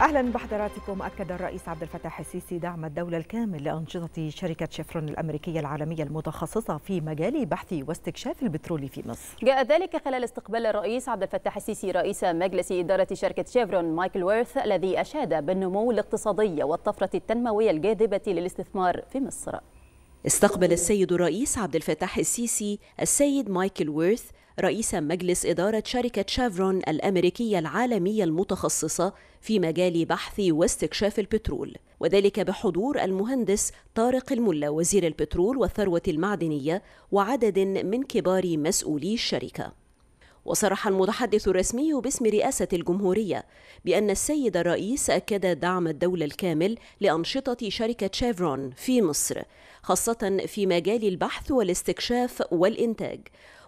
اهلا بحضراتكم اكد الرئيس عبد الفتاح السيسي دعم الدوله الكامل لانشطه شركه شفرون الامريكيه العالميه المتخصصه في مجال بحث واستكشاف البترول في مصر. جاء ذلك خلال استقبال الرئيس عبد الفتاح السيسي رئيس مجلس اداره شركه شفرون مايكل ويرث الذي اشاد بالنمو الاقتصادي والطفره التنمويه الجاذبه للاستثمار في مصر. استقبل السيد الرئيس عبد الفتاح السيسي السيد مايكل ويرث رئيس مجلس إدارة شركة شافرون الأمريكية العالمية المتخصصة في مجال بحث واستكشاف البترول وذلك بحضور المهندس طارق الملا وزير البترول والثروة المعدنية وعدد من كبار مسؤولي الشركة وصرح المتحدث الرسمي باسم رئاسة الجمهورية بأن السيد الرئيس أكد دعم الدولة الكامل لأنشطة شركة شيفرون في مصر خاصة في مجال البحث والاستكشاف والإنتاج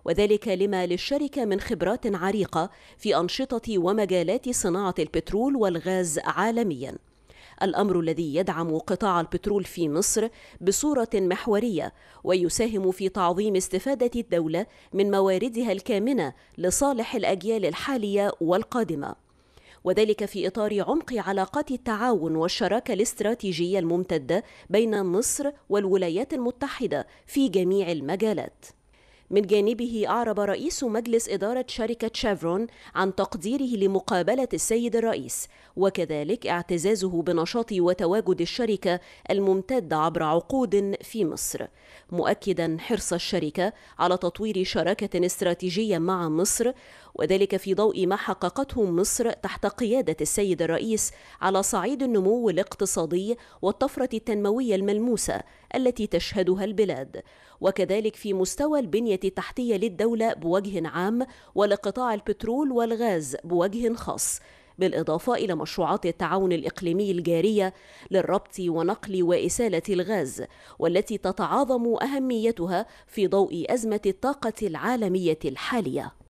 وذلك لما للشركة من خبرات عريقة في أنشطة ومجالات صناعة البترول والغاز عالمياً. الامر الذي يدعم قطاع البترول في مصر بصوره محوريه ويساهم في تعظيم استفاده الدوله من مواردها الكامنه لصالح الاجيال الحاليه والقادمه وذلك في اطار عمق علاقات التعاون والشراكه الاستراتيجيه الممتده بين مصر والولايات المتحده في جميع المجالات من جانبه أعرب رئيس مجلس إدارة شركة شيفرون عن تقديره لمقابلة السيد الرئيس وكذلك اعتزازه بنشاط وتواجد الشركة الممتد عبر عقود في مصر مؤكدا حرص الشركة على تطوير شراكة استراتيجية مع مصر وذلك في ضوء ما حققته مصر تحت قيادة السيد الرئيس على صعيد النمو الاقتصادي والطفرة التنموية الملموسة التي تشهدها البلاد وكذلك في مستوى البنية التحتية للدولة بوجه عام ولقطاع البترول والغاز بوجه خاص بالإضافة إلى مشروعات التعاون الإقليمي الجارية للربط ونقل وإسالة الغاز والتي تتعاظم أهميتها في ضوء أزمة الطاقة العالمية الحالية